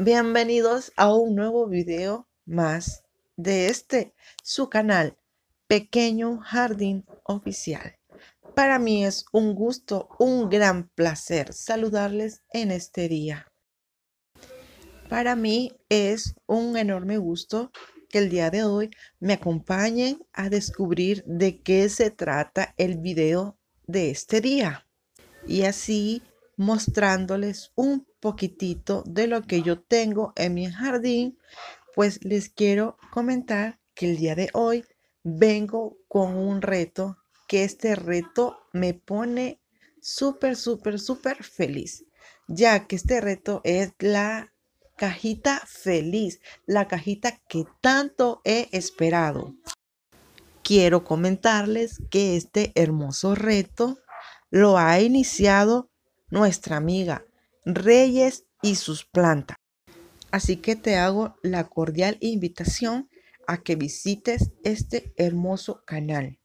Bienvenidos a un nuevo video más de este, su canal Pequeño Jardín Oficial. Para mí es un gusto, un gran placer saludarles en este día. Para mí es un enorme gusto que el día de hoy me acompañen a descubrir de qué se trata el video de este día y así mostrándoles un poquitito de lo que yo tengo en mi jardín, pues les quiero comentar que el día de hoy vengo con un reto, que este reto me pone súper, súper, súper feliz, ya que este reto es la cajita feliz, la cajita que tanto he esperado. Quiero comentarles que este hermoso reto lo ha iniciado nuestra amiga reyes y sus plantas. Así que te hago la cordial invitación a que visites este hermoso canal.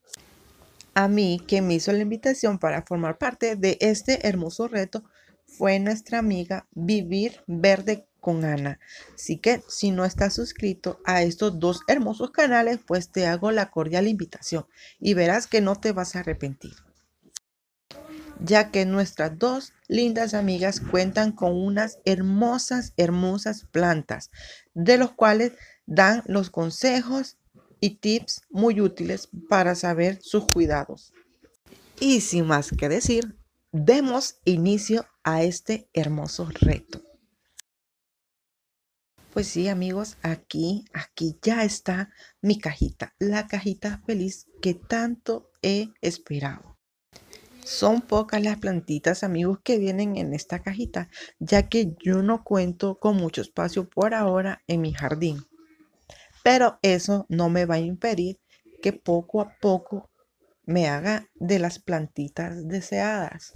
A mí que me hizo la invitación para formar parte de este hermoso reto fue nuestra amiga Vivir Verde con Ana. Así que si no estás suscrito a estos dos hermosos canales, pues te hago la cordial invitación y verás que no te vas a arrepentir ya que nuestras dos lindas amigas cuentan con unas hermosas, hermosas plantas, de los cuales dan los consejos y tips muy útiles para saber sus cuidados. Y sin más que decir, demos inicio a este hermoso reto. Pues sí, amigos, aquí, aquí ya está mi cajita, la cajita feliz que tanto he esperado. Son pocas las plantitas, amigos, que vienen en esta cajita, ya que yo no cuento con mucho espacio por ahora en mi jardín. Pero eso no me va a impedir que poco a poco me haga de las plantitas deseadas.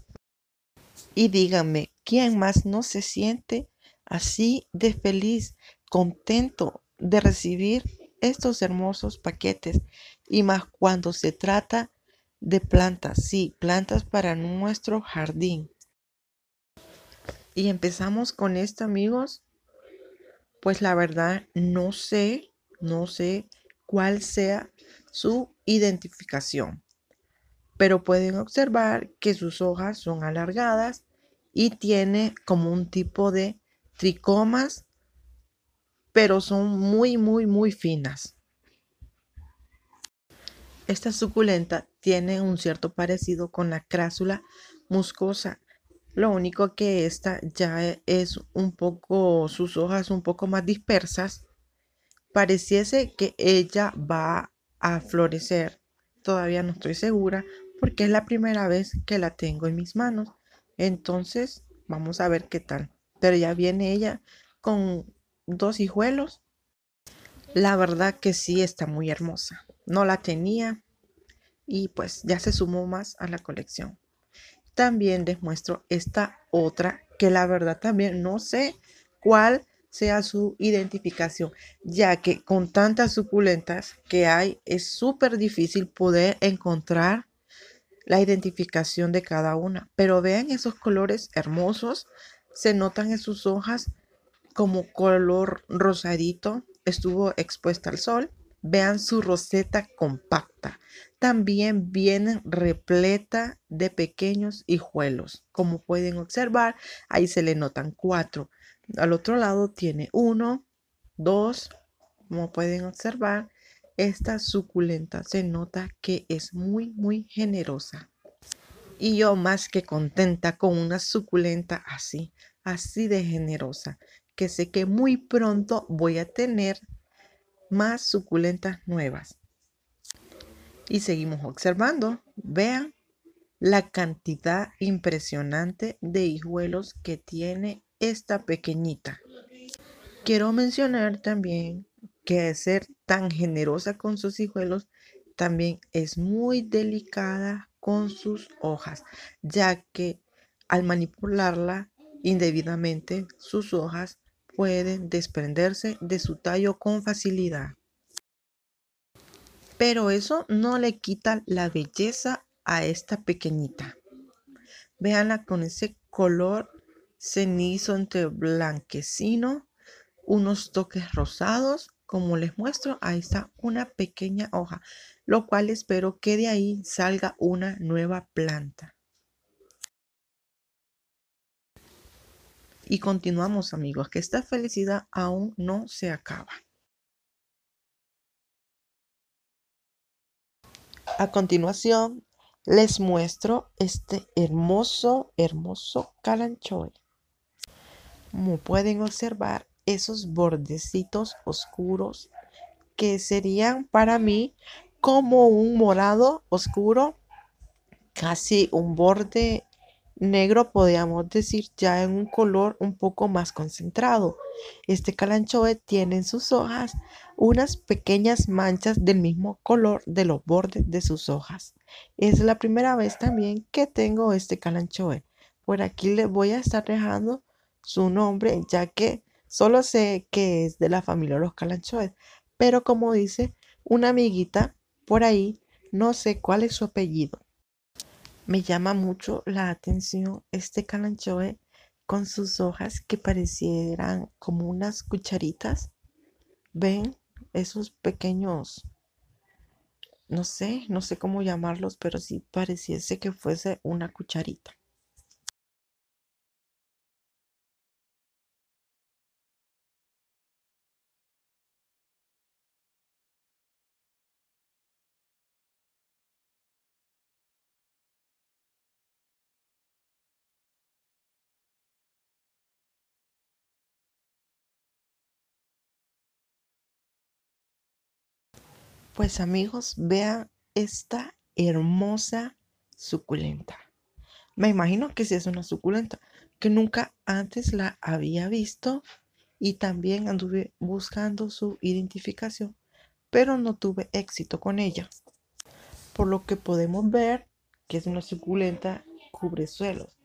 Y díganme, ¿quién más no se siente así de feliz, contento de recibir estos hermosos paquetes? Y más cuando se trata de de plantas, sí, plantas para nuestro jardín. Y empezamos con esto, amigos. Pues la verdad, no sé, no sé cuál sea su identificación. Pero pueden observar que sus hojas son alargadas y tiene como un tipo de tricomas, pero son muy, muy, muy finas. Esta suculenta tiene un cierto parecido con la crásula muscosa. Lo único que esta ya e, es un poco, sus hojas un poco más dispersas. Pareciese que ella va a florecer. Todavía no estoy segura porque es la primera vez que la tengo en mis manos. Entonces, vamos a ver qué tal. Pero ya viene ella con dos hijuelos. La verdad que sí está muy hermosa. No la tenía, y pues ya se sumó más a la colección. También les muestro esta otra que la verdad también no sé cuál sea su identificación, ya que con tantas suculentas que hay es súper difícil poder encontrar la identificación de cada una. Pero vean esos colores hermosos, se notan en sus hojas como color rosadito, estuvo expuesta al sol Vean su roseta compacta. También vienen repleta de pequeños hijuelos. Como pueden observar, ahí se le notan cuatro. Al otro lado tiene uno, dos, como pueden observar. Esta suculenta se nota que es muy, muy generosa. Y yo más que contenta con una suculenta así, así de generosa, que sé que muy pronto voy a tener más suculentas nuevas. Y seguimos observando. Vean la cantidad impresionante de hijuelos que tiene esta pequeñita. Quiero mencionar también que ser tan generosa con sus hijuelos también es muy delicada con sus hojas, ya que al manipularla indebidamente sus hojas puede desprenderse de su tallo con facilidad. Pero eso no le quita la belleza a esta pequeñita. Véanla con ese color cenizo entre blanquecino, unos toques rosados. Como les muestro, ahí está una pequeña hoja, lo cual espero que de ahí salga una nueva planta. Y continuamos amigos, que esta felicidad aún no se acaba. A continuación, les muestro este hermoso, hermoso calanchoy. Como pueden observar, esos bordecitos oscuros que serían para mí como un morado oscuro, casi un borde negro, podríamos decir ya en un color un poco más concentrado. Este calanchoe tiene en sus hojas unas pequeñas manchas del mismo color de los bordes de sus hojas. Es la primera vez también que tengo este calanchoe. Por aquí le voy a estar dejando su nombre ya que solo sé que es de la familia de los calanchoes. Pero como dice una amiguita por ahí, no sé cuál es su apellido. Me llama mucho la atención este calanchoe con sus hojas que parecieran como unas cucharitas. ¿Ven? Esos pequeños, no sé, no sé cómo llamarlos, pero sí pareciese que fuese una cucharita. Pues amigos, vean esta hermosa suculenta. Me imagino que si sí es una suculenta que nunca antes la había visto y también anduve buscando su identificación, pero no tuve éxito con ella. Por lo que podemos ver que es una suculenta cubresuelos.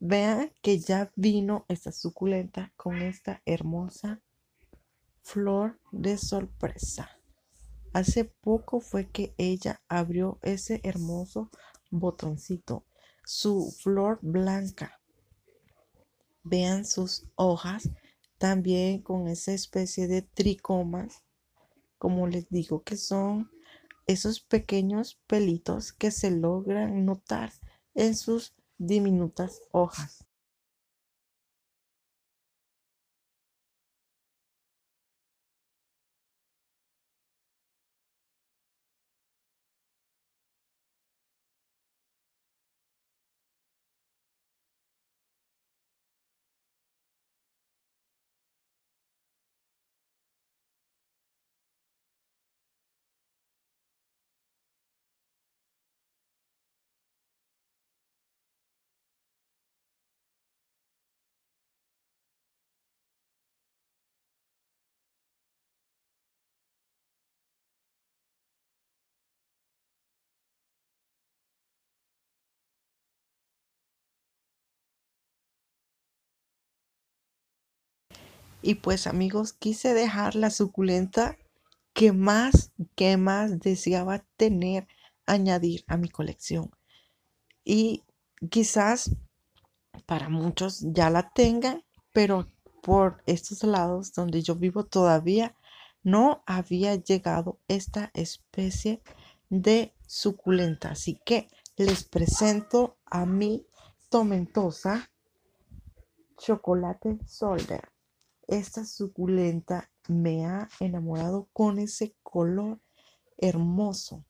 Vean que ya vino esta suculenta con esta hermosa flor de sorpresa. Hace poco fue que ella abrió ese hermoso botoncito, su flor blanca. Vean sus hojas, también con esa especie de tricomas, como les digo, que son esos pequeños pelitos que se logran notar en sus diminutas hojas. Y pues amigos, quise dejar la suculenta que más, que más deseaba tener, añadir a mi colección. Y quizás para muchos ya la tengan, pero por estos lados donde yo vivo todavía no había llegado esta especie de suculenta. Así que les presento a mi tomentosa chocolate solder. Esta suculenta me ha enamorado con ese color hermoso.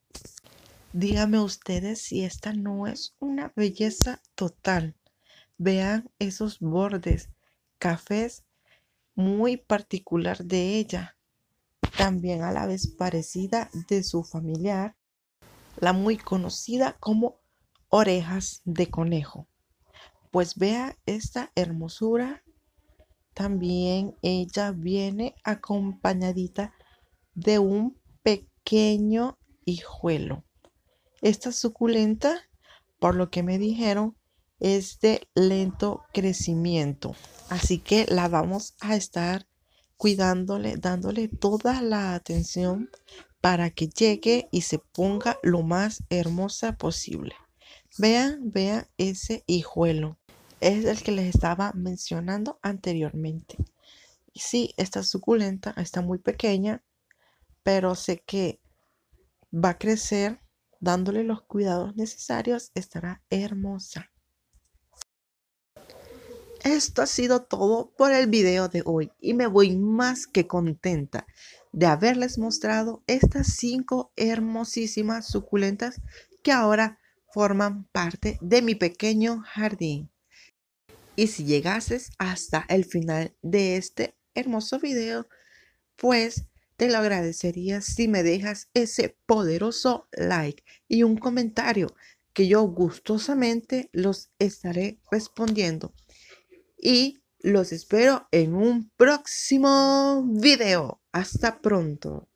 Díganme ustedes si esta no es una belleza total. Vean esos bordes cafés muy particular de ella, también a la vez parecida de su familiar, la muy conocida como orejas de conejo. Pues vea esta hermosura también ella viene acompañadita de un pequeño hijuelo. Esta suculenta, por lo que me dijeron, es de lento crecimiento. Así que la vamos a estar cuidándole, dándole toda la atención para que llegue y se ponga lo más hermosa posible. Vean, vean ese hijuelo es el que les estaba mencionando anteriormente. sí, está suculenta, está muy pequeña, pero sé que va a crecer dándole los cuidados necesarios, estará hermosa. Esto ha sido todo por el video de hoy y me voy más que contenta de haberles mostrado estas cinco hermosísimas suculentas que ahora forman parte de mi pequeño jardín. Y si llegases hasta el final de este hermoso video, pues te lo agradecería si me dejas ese poderoso like y un comentario que yo gustosamente los estaré respondiendo. Y los espero en un próximo video. Hasta pronto.